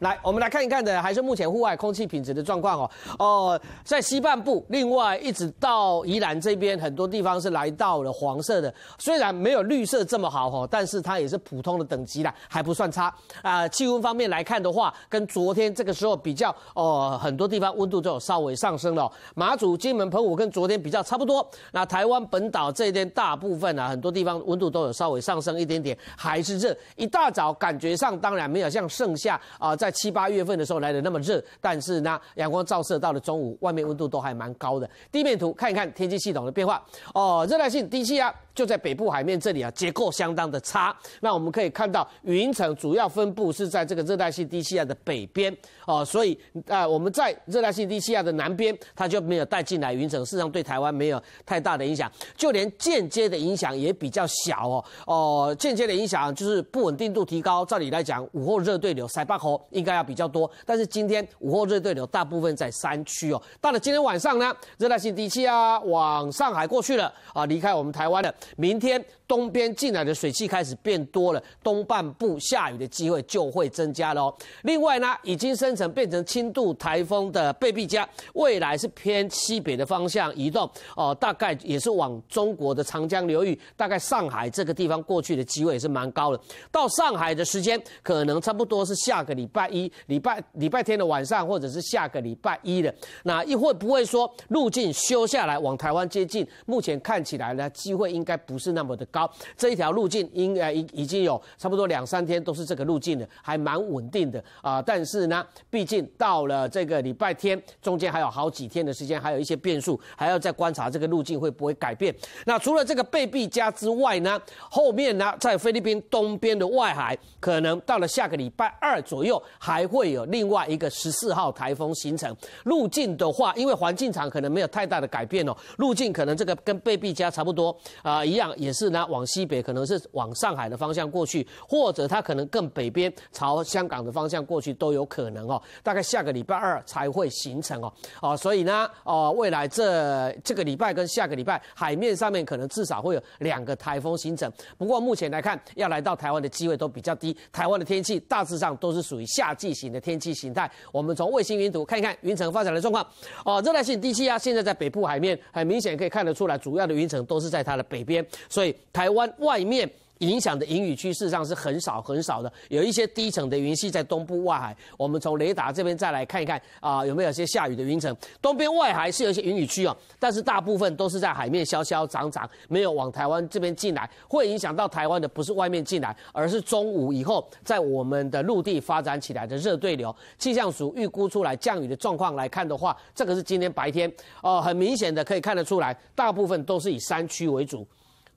来，我们来看一看的，还是目前户外空气品质的状况哦。哦，在西半部，另外一直到宜兰这边，很多地方是来到了黄色的，虽然没有绿色这么好哈，但是它也是普通的等级啦，还不算差啊。气温方面来看的话，跟昨天这个时候比较哦，很多地方温度都有稍微上升了。马祖、金门、澎湖跟昨天比较差不多。那台湾本岛这边大部分啊，很多地方温度都有稍微上升一点点，还是热。一大早感觉上当然没有像盛夏啊，在七八月份的时候来的那么热，但是呢，阳光照射到了中午，外面温度都还蛮高的。地面图看一看天气系统的变化哦，热带性低气压。就在北部海面这里啊，结构相当的差。那我们可以看到，云层主要分布是在这个热带性低气压的北边哦，所以啊，我们在热带性低气压的南边，它就没有带进来云层，事实上对台湾没有太大的影响，就连间接的影响也比较小哦。哦，间接的影响就是不稳定度提高。照理来讲，午后热对流塞巴河应该要比较多，但是今天午后热对流大部分在山区哦。到了今天晚上呢，热带性低气压往上海过去了啊，离开我们台湾了。明天东边进来的水汽开始变多了，东半部下雨的机会就会增加了。另外呢，已经生成变成轻度台风的贝碧嘉，未来是偏西北的方向移动哦，大概也是往中国的长江流域，大概上海这个地方过去的机会也是蛮高的。到上海的时间可能差不多是下个礼拜一礼拜礼拜天的晚上，或者是下个礼拜一的。那一会不会说路径修下来往台湾接近？目前看起来呢，机会应该。应该不是那么的高，这一条路径应该已已经有差不多两三天都是这个路径了，还蛮稳定的啊。但是呢，毕竟到了这个礼拜天，中间还有好几天的时间，还有一些变数，还要再观察这个路径会不会改变。那除了这个贝碧嘉之外呢，后面呢在菲律宾东边的外海，可能到了下个礼拜二左右，还会有另外一个十四号台风形成。路径的话，因为环境场可能没有太大的改变哦，路径可能这个跟贝碧嘉差不多啊。一样也是呢，往西北可能是往上海的方向过去，或者它可能更北边朝香港的方向过去都有可能哦。大概下个礼拜二才会形成哦，哦，所以呢，哦，未来这这个礼拜跟下个礼拜海面上面可能至少会有两个台风形成。不过目前来看，要来到台湾的机会都比较低。台湾的天气大致上都是属于夏季型的天气形态。我们从卫星云图看一看云层发展的状况。哦，热带性低气压现在在北部海面，很明显可以看得出来，主要的云层都是在它的北。边，所以台湾外面影响的云雨区事实上是很少很少的，有一些低层的云系在东部外海。我们从雷达这边再来看一看啊，有没有些下雨的云层？东边外海是有一些云雨区哦，但是大部分都是在海面消消涨涨，没有往台湾这边进来。会影响到台湾的不是外面进来，而是中午以后在我们的陆地发展起来的热对流。气象署预估出来降雨的状况来看的话，这个是今天白天哦，很明显的可以看得出来，大部分都是以山区为主。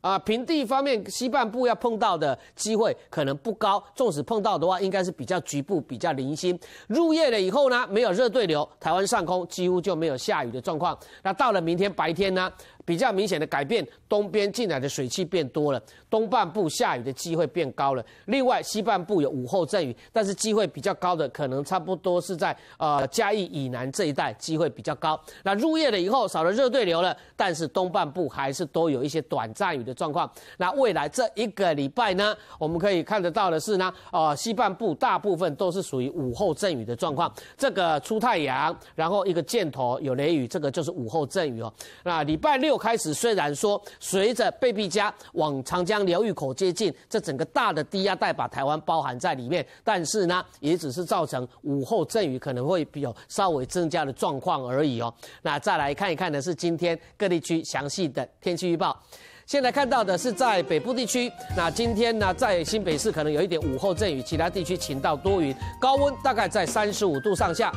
啊，平地方面西半部要碰到的机会可能不高，纵使碰到的话，应该是比较局部、比较零星。入夜了以后呢，没有热对流，台湾上空几乎就没有下雨的状况。那到了明天白天呢？比较明显的改变，东边进来的水汽变多了，东半部下雨的机会变高了。另外西半部有午后阵雨，但是机会比较高的可能差不多是在呃嘉义以南这一带机会比较高。那入夜了以后少了热对流了，但是东半部还是都有一些短暂雨的状况。那未来这一个礼拜呢，我们可以看得到的是呢，呃西半部大部分都是属于午后阵雨的状况。这个出太阳，然后一个箭头有雷雨，这个就是午后阵雨哦。那礼拜六。又开始，虽然说随着贝碧嘉往长江流域口接近，这整个大的低压带把台湾包含在里面，但是呢，也只是造成午后阵雨可能会有稍微增加的状况而已哦。那再来看一看的是今天各地区详细的天气预报。现在看到的是在北部地区，那今天呢，在新北市可能有一点午后阵雨，其他地区晴到多云，高温大概在三十五度上下。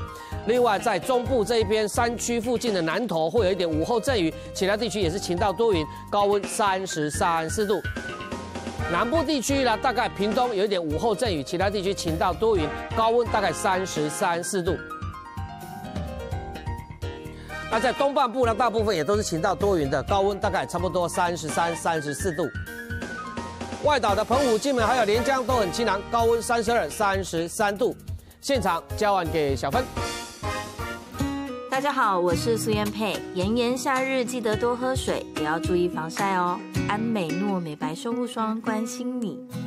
另外，在中部这一边山区附近的南投会有一点午后阵雨，其他地区也是晴到多云，高温三十三四度。南部地区呢，大概屏东有一点午后阵雨，其他地区晴到多云，高温大概三十三四度。在东半部呢，大部分也都是晴到多云的，高温大概差不多三十三、三十四度。外岛的澎湖、金门还有连江都很清凉，高温三十二、三十三度。现场交晚给小芬。大家好，我是苏燕佩。炎炎夏日，记得多喝水，也要注意防晒哦。安美诺美白修护霜，关心你。